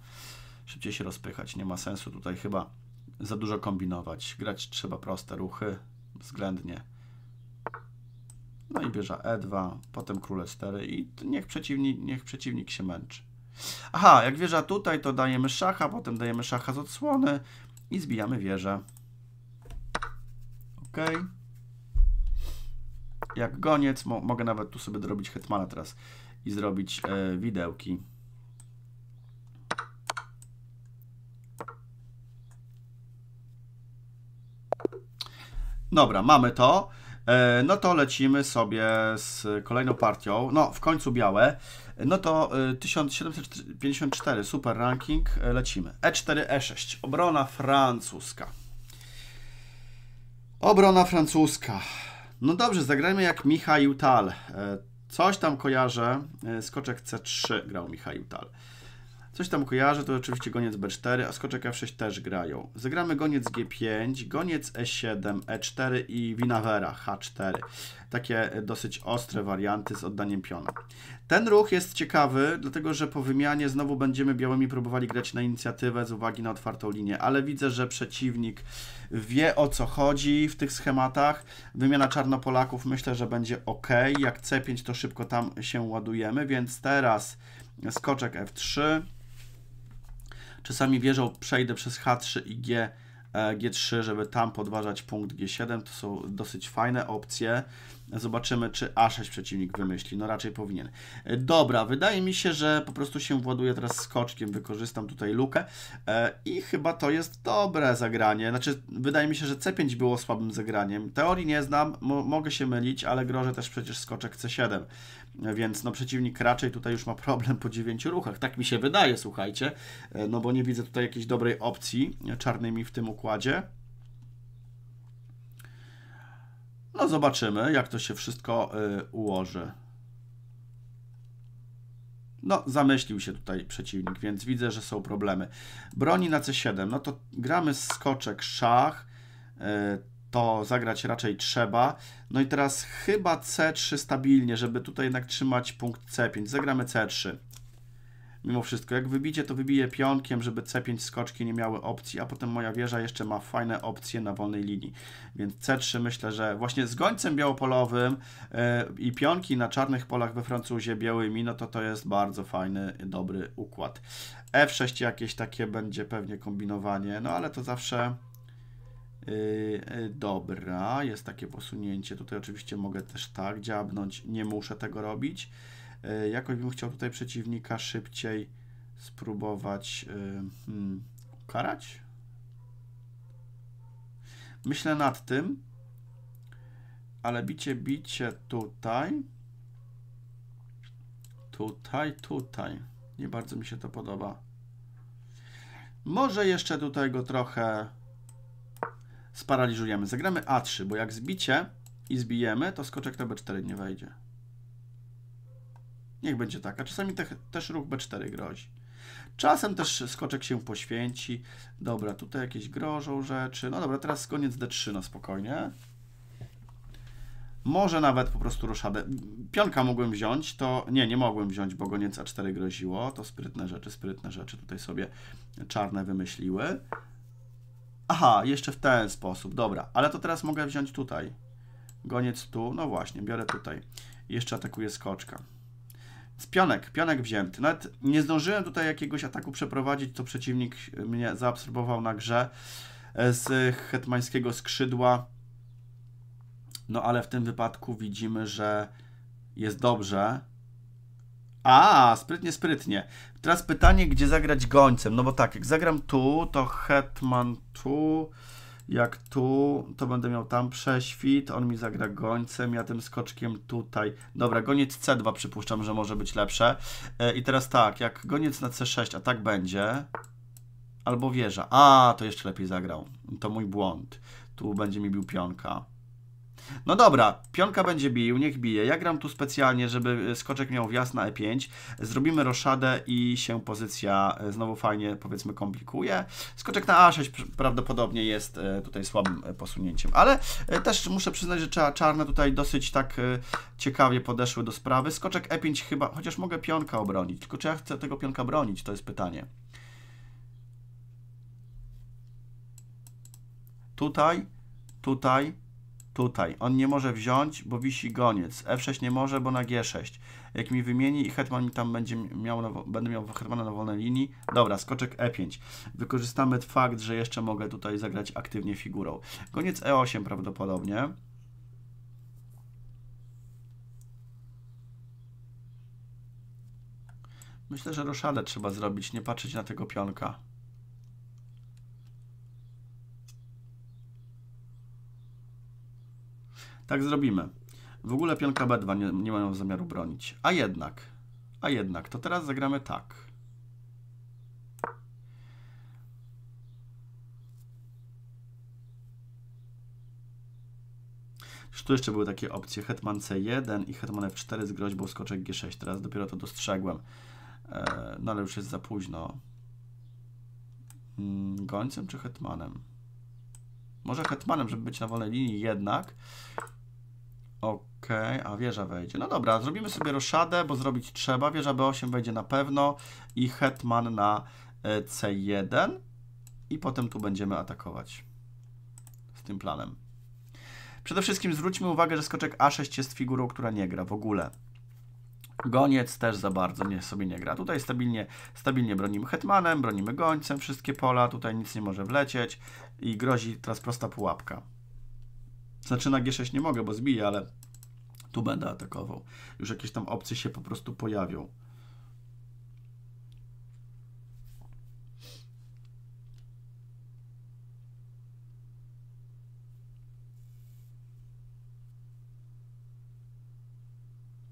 Szybciej się rozpychać, nie ma sensu tutaj chyba za dużo kombinować. Grać trzeba proste ruchy, względnie. No i wieża E2, potem króle 4 i niech przeciwnik, niech przeciwnik się męczy. Aha, jak wieża tutaj, to dajemy szacha, potem dajemy szacha z odsłony i zbijamy wieżę. Okej. Okay jak goniec. Mo mogę nawet tu sobie dorobić hetmana teraz i zrobić e, widełki. Dobra, mamy to. E, no to lecimy sobie z kolejną partią. No, w końcu białe. No to 1754, e, super ranking, e, lecimy. E4, E6, obrona francuska. Obrona francuska. No dobrze, zagrajmy jak Michał Tal. E, coś tam kojarzę. E, skoczek C3 grał Michał Tal. Coś tam kojarzę, to oczywiście goniec b4, a skoczek f6 też grają. Zagramy goniec g5, goniec e7, e4 i winawera h4. Takie e, dosyć ostre warianty z oddaniem piona. Ten ruch jest ciekawy, dlatego że po wymianie znowu będziemy białymi próbowali grać na inicjatywę z uwagi na otwartą linię, ale widzę, że przeciwnik wie o co chodzi w tych schematach. Wymiana czarnopolaków myślę, że będzie ok. Jak c5 to szybko tam się ładujemy, więc teraz skoczek f3. Czasami wieżą przejdę przez H3 i G, e, G3, żeby tam podważać punkt G7. To są dosyć fajne opcje. Zobaczymy, czy A6 przeciwnik wymyśli. No raczej powinien. E, dobra, wydaje mi się, że po prostu się właduję teraz skoczkiem. Wykorzystam tutaj lukę e, i chyba to jest dobre zagranie. Znaczy, wydaje mi się, że C5 było słabym zagraniem. Teorii nie znam, mogę się mylić, ale grożę też przecież skoczek C7. Więc no przeciwnik raczej tutaj już ma problem po dziewięciu ruchach. Tak mi się wydaje, słuchajcie, e, no bo nie widzę tutaj jakiejś dobrej opcji e, czarnymi w tym układzie. No zobaczymy, jak to się wszystko e, ułoży. No, zamyślił się tutaj przeciwnik, więc widzę, że są problemy. Broni na C7, no to gramy skoczek, szach, to zagrać raczej trzeba. No i teraz chyba C3 stabilnie, żeby tutaj jednak trzymać punkt C5. Zagramy C3. Mimo wszystko, jak wybicie, to wybiję pionkiem, żeby C5 skoczki nie miały opcji, a potem moja wieża jeszcze ma fajne opcje na wolnej linii. Więc C3 myślę, że właśnie z gońcem białopolowym yy, i pionki na czarnych polach we Francuzie białymi, no to to jest bardzo fajny, dobry układ. F6 jakieś takie będzie pewnie kombinowanie, no ale to zawsze Y, y, dobra, jest takie posunięcie. Tutaj oczywiście mogę też tak dziabnąć. Nie muszę tego robić. Y, jakoś bym chciał tutaj przeciwnika szybciej spróbować hmm, ukarać. Myślę nad tym, ale bicie, bicie tutaj. Tutaj, tutaj. Nie bardzo mi się to podoba. Może jeszcze tutaj go trochę sparaliżujemy. Zagramy A3, bo jak zbicie i zbijemy, to skoczek na B4 nie wejdzie. Niech będzie tak, a czasami te, też ruch B4 grozi. Czasem też skoczek się poświęci. Dobra, tutaj jakieś grożą rzeczy. No dobra, teraz koniec D3 na spokojnie. Może nawet po prostu roszadę. Pionka mogłem wziąć, to nie, nie mogłem wziąć, bo goniec A4 groziło. To sprytne rzeczy, sprytne rzeczy tutaj sobie czarne wymyśliły. Aha, jeszcze w ten sposób, dobra. Ale to teraz mogę wziąć tutaj. Goniec tu, no właśnie, biorę tutaj. Jeszcze atakuje skoczka. Z pionek, pionek wzięty. Nawet nie zdążyłem tutaj jakiegoś ataku przeprowadzić, to przeciwnik mnie zaabsorbował na grze e, z hetmańskiego skrzydła. No ale w tym wypadku widzimy, że jest dobrze. A, sprytnie, sprytnie. Teraz pytanie, gdzie zagrać gońcem? No bo tak, jak zagram tu, to hetman tu, jak tu, to będę miał tam prześwit, on mi zagra gońcem, ja tym skoczkiem tutaj. Dobra, goniec C2 przypuszczam, że może być lepsze. E, I teraz tak, jak goniec na C6, a tak będzie, albo wieża. A, to jeszcze lepiej zagrał. To mój błąd. Tu będzie mi bił pionka. No dobra, pionka będzie bił, niech bije. Ja gram tu specjalnie, żeby skoczek miał wjazd na e5. Zrobimy roszadę i się pozycja e, znowu fajnie, powiedzmy, komplikuje. Skoczek na a6 prawdopodobnie jest e, tutaj słabym e, posunięciem, ale też muszę przyznać, że czarne tutaj dosyć tak ciekawie podeszły do sprawy. Skoczek e5 chyba, chociaż mogę pionka obronić, tylko czy ja chcę tego pionka bronić, to jest pytanie. Tutaj, tutaj, tutaj. On nie może wziąć, bo wisi goniec. F6 nie może, bo na G6. Jak mi wymieni i hetman mi tam będzie miał, na, będę miał hetmana na wolnej linii. Dobra, skoczek E5. Wykorzystamy fakt, że jeszcze mogę tutaj zagrać aktywnie figurą. Goniec E8 prawdopodobnie. Myślę, że roszadę trzeba zrobić, nie patrzeć na tego pionka. Tak zrobimy. W ogóle pionka B2 nie, nie mają zamiaru bronić. A jednak, a jednak, to teraz zagramy tak. Tu jeszcze były takie opcje Hetman C1 i Hetman F4 z groźbą skoczek G6. Teraz dopiero to dostrzegłem. Eee, no ale już jest za późno. Mm, gońcem czy Hetmanem? Może Hetmanem, żeby być na wolnej linii jednak. Okej, okay, a wieża wejdzie. No dobra, zrobimy sobie roszadę, bo zrobić trzeba. Wieża B8 wejdzie na pewno i hetman na e, C1 i potem tu będziemy atakować z tym planem. Przede wszystkim zwróćmy uwagę, że skoczek A6 jest figurą, która nie gra w ogóle. Goniec też za bardzo nie, sobie nie gra. Tutaj stabilnie, stabilnie bronimy hetmanem, bronimy gońcem wszystkie pola, tutaj nic nie może wlecieć i grozi teraz prosta pułapka zaczyna G6 nie mogę, bo zbiję, ale tu będę atakował. Już jakieś tam opcje się po prostu pojawią.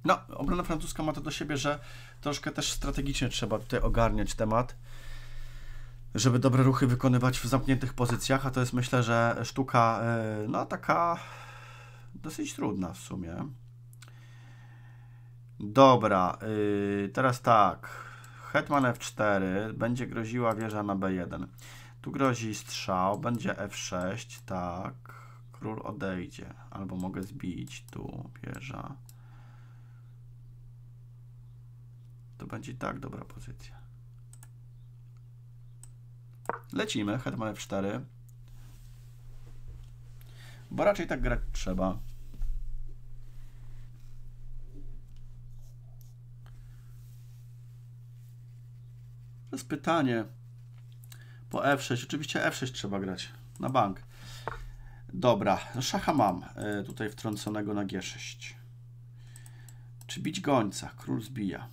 No, obrona francuska ma to do siebie, że troszkę też strategicznie trzeba tutaj ogarniać temat żeby dobre ruchy wykonywać w zamkniętych pozycjach, a to jest myślę, że sztuka e, no taka dosyć trudna w sumie. Dobra, y, teraz tak. Hetman F4, będzie groziła wieża na B1. Tu grozi strzał, będzie F6, tak. Król odejdzie, albo mogę zbić tu wieża. To będzie tak dobra pozycja. Lecimy, hetman f4. Bo raczej tak grać trzeba. To jest pytanie. Po f6. Oczywiście f6 trzeba grać. Na bank. Dobra. No szacha mam. E, tutaj wtrąconego na g6. Czy bić gońca? Król zbija.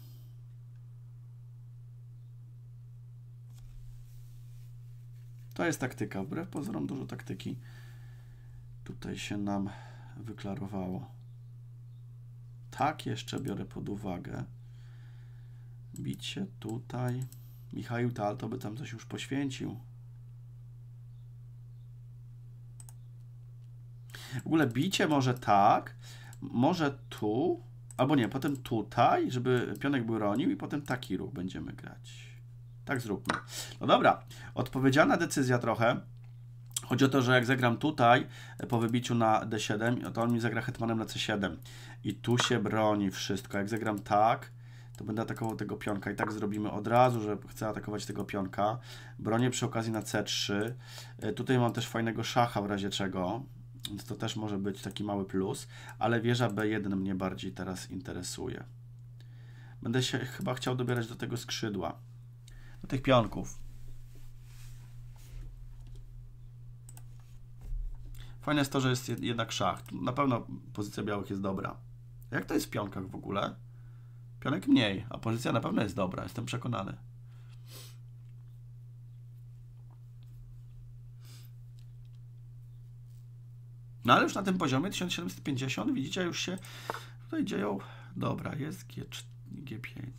To jest taktyka. Wbrew pozorom dużo taktyki tutaj się nam wyklarowało. Tak jeszcze biorę pod uwagę. Bicie tutaj. Michał Tal to by tam coś już poświęcił. W ogóle bicie może tak, może tu, albo nie, potem tutaj, żeby pionek był ronił i potem taki ruch będziemy grać. Tak zróbmy. No dobra, odpowiedzialna decyzja trochę. Chodzi o to, że jak zagram tutaj e, po wybiciu na d7, to on mi zagra hetmanem na c7. I tu się broni wszystko. Jak zagram tak, to będę atakował tego pionka. I tak zrobimy od razu, że chcę atakować tego pionka. Bronię przy okazji na c3. E, tutaj mam też fajnego szacha w razie czego. Więc to też może być taki mały plus. Ale wieża b1 mnie bardziej teraz interesuje. Będę się chyba chciał dobierać do tego skrzydła do tych pionków. Fajne jest to, że jest jednak szach. Na pewno pozycja białych jest dobra. Jak to jest w pionkach w ogóle? Pionek mniej, a pozycja na pewno jest dobra, jestem przekonany. No ale już na tym poziomie 1750 widzicie, już się tutaj dzieją. Dobra, jest G4, G5.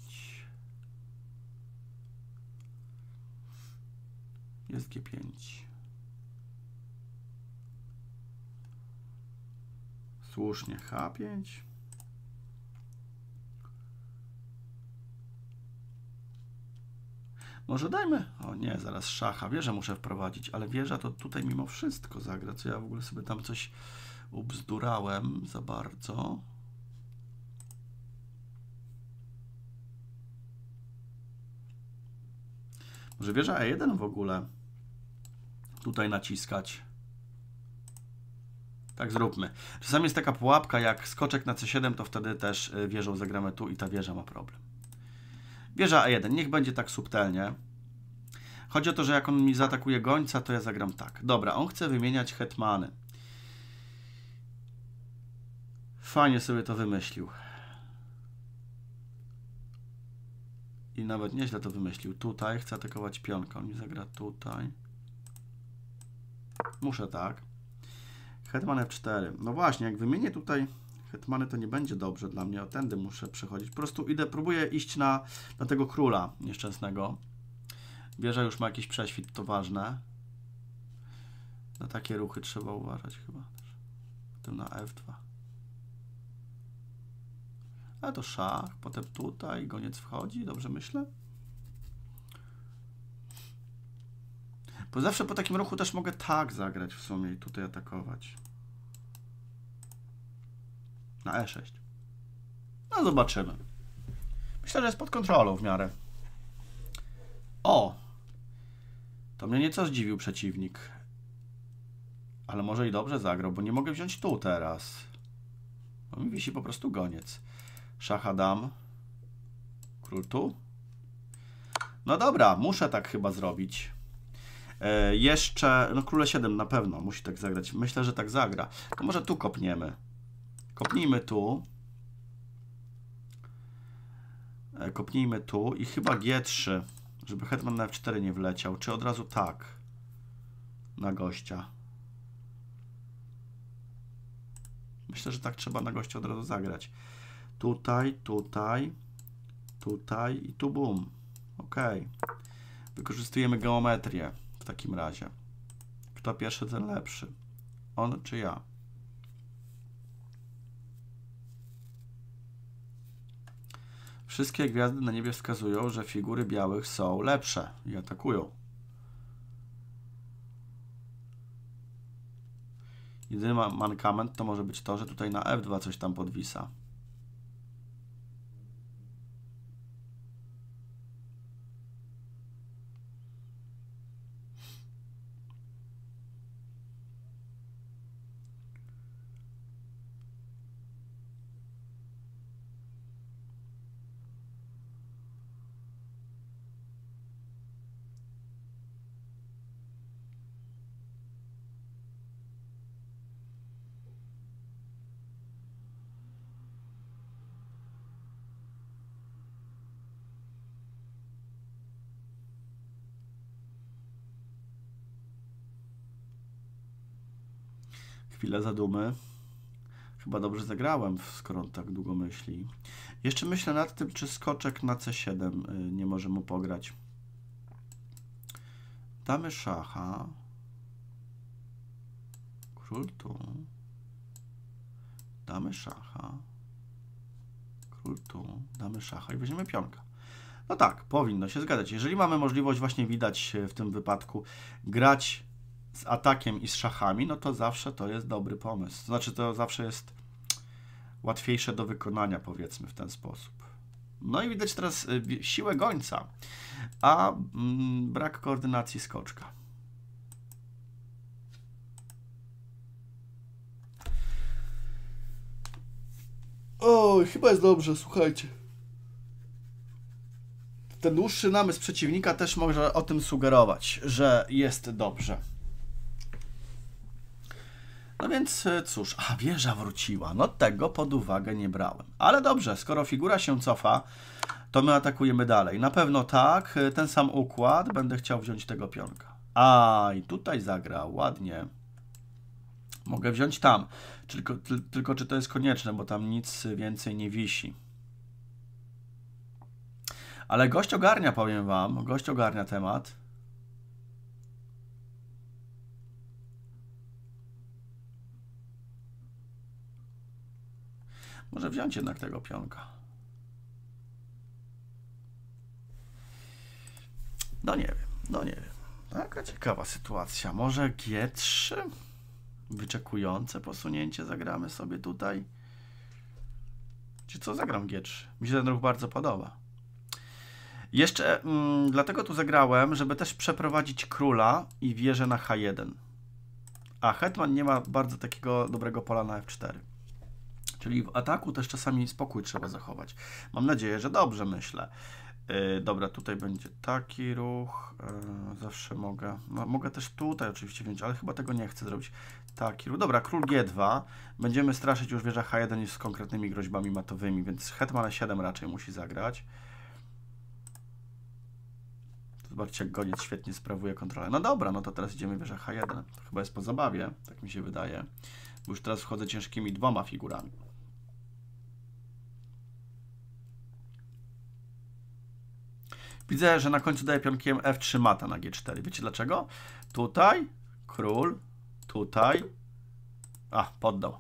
Jest G5. Słusznie H5. Może dajmy... O nie, zaraz szacha. Wieżę muszę wprowadzić, ale wieża to tutaj mimo wszystko zagra, co ja w ogóle sobie tam coś ubzdurałem za bardzo. Może wieża E1 w ogóle? tutaj naciskać. Tak zróbmy. Czasami jest taka pułapka, jak skoczek na C7, to wtedy też y, wieżą zagramy tu i ta wieża ma problem. Wieża a 1 niech będzie tak subtelnie. Chodzi o to, że jak on mi zaatakuje gońca, to ja zagram tak. Dobra, on chce wymieniać hetmany. Fajnie sobie to wymyślił. I nawet nieźle to wymyślił. Tutaj chce atakować pionka. On mi zagra tutaj. Muszę tak. Hetman F4. No właśnie, jak wymienię tutaj hetmany, to nie będzie dobrze dla mnie. O tędy muszę przechodzić. Po prostu idę, próbuję iść na, na tego króla nieszczęsnego. Wieża już ma jakiś prześwit, to ważne. Na takie ruchy trzeba uważać chyba. Potem na F2. A to szach, potem tutaj, goniec wchodzi, dobrze myślę? Bo zawsze po takim ruchu też mogę tak zagrać w sumie i tutaj atakować. Na E6. No zobaczymy. Myślę, że jest pod kontrolą w miarę. O! To mnie nieco zdziwił przeciwnik. Ale może i dobrze zagrał, bo nie mogę wziąć tu teraz. Bo mi wisi po prostu goniec. Szacha dam. Król tu? No dobra, muszę tak chyba zrobić. E, jeszcze, no króle 7 na pewno musi tak zagrać. Myślę, że tak zagra. To może tu kopniemy. Kopnijmy tu. E, kopnijmy tu i chyba G3, żeby hetman na F4 nie wleciał. Czy od razu tak na gościa. Myślę, że tak trzeba na gościa od razu zagrać. Tutaj, tutaj, tutaj i tu bum. Ok. Wykorzystujemy geometrię w takim razie. Kto pierwszy, ten lepszy. On czy ja? Wszystkie gwiazdy na niebie wskazują, że figury białych są lepsze i atakują. Jedyny mankament to może być to, że tutaj na F2 coś tam podwisa. chwilę zadumy. Chyba dobrze zagrałem, skoro on tak długo myśli. Jeszcze myślę nad tym, czy skoczek na C7 y, nie może mu pograć. Damy szacha. Król tu. Damy szacha. Król tu. Damy szacha i weźmiemy pionka. No tak, powinno się zgadzać. Jeżeli mamy możliwość, właśnie widać w tym wypadku, grać z atakiem i z szachami, no to zawsze to jest dobry pomysł. Znaczy to zawsze jest łatwiejsze do wykonania, powiedzmy w ten sposób. No i widać teraz y, siłę gońca, a mm, brak koordynacji skoczka. O, chyba jest dobrze, słuchajcie. Ten dłuższy namysł przeciwnika też może o tym sugerować, że jest dobrze. No więc e, cóż, a wieża wróciła. No tego pod uwagę nie brałem. Ale dobrze, skoro figura się cofa, to my atakujemy dalej. Na pewno tak, e, ten sam układ, będę chciał wziąć tego pionka. A, i tutaj zagrał, ładnie. Mogę wziąć tam, tylko, ty, tylko czy to jest konieczne, bo tam nic więcej nie wisi. Ale gość ogarnia, powiem wam, gość ogarnia temat. Może wziąć jednak tego pionka. No nie wiem, no nie wiem. Taka ciekawa sytuacja. Może G3? Wyczekujące posunięcie zagramy sobie tutaj. Czy co zagram G3? Mi się ten ruch bardzo podoba. Jeszcze mm, dlatego tu zagrałem, żeby też przeprowadzić króla i wieżę na H1. A hetman nie ma bardzo takiego dobrego pola na F4. Czyli w ataku też czasami spokój trzeba zachować. Mam nadzieję, że dobrze myślę. Yy, dobra, tutaj będzie taki ruch. Yy, zawsze mogę. No, mogę też tutaj oczywiście wziąć, ale chyba tego nie chcę zrobić. Taki ruch. Dobra, król G2. Będziemy straszyć już wieża H1 z konkretnymi groźbami matowymi, więc hetman 7 raczej musi zagrać. Zobaczcie, jak goniec świetnie sprawuje kontrolę. No dobra, no to teraz idziemy wieża H1. To chyba jest po zabawie, tak mi się wydaje. Bo już teraz wchodzę ciężkimi dwoma figurami. Widzę, że na końcu daje pionkiem F3 mata na G4. Wiecie dlaczego? Tutaj król, tutaj... A, poddał.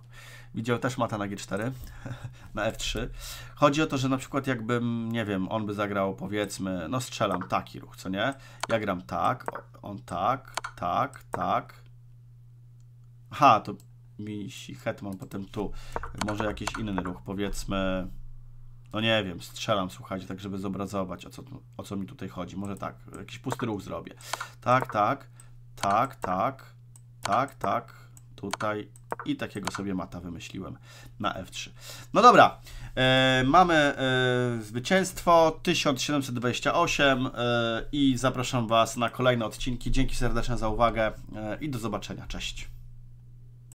Widział też mata na G4, na F3. Chodzi o to, że na przykład jakbym, nie wiem, on by zagrał powiedzmy, no strzelam taki ruch, co nie? Ja gram tak, on tak, tak, tak. Ha, to mi si hetman potem tu. Może jakiś inny ruch, powiedzmy no nie wiem, strzelam, słuchajcie, tak żeby zobrazować, o co, o co mi tutaj chodzi. Może tak, jakiś pusty ruch zrobię. Tak, tak, tak, tak, tak, tak, tutaj i takiego sobie mata wymyśliłem na F3. No dobra, e, mamy e, zwycięstwo 1728 e, i zapraszam Was na kolejne odcinki. Dzięki serdecznie za uwagę e, i do zobaczenia. Cześć.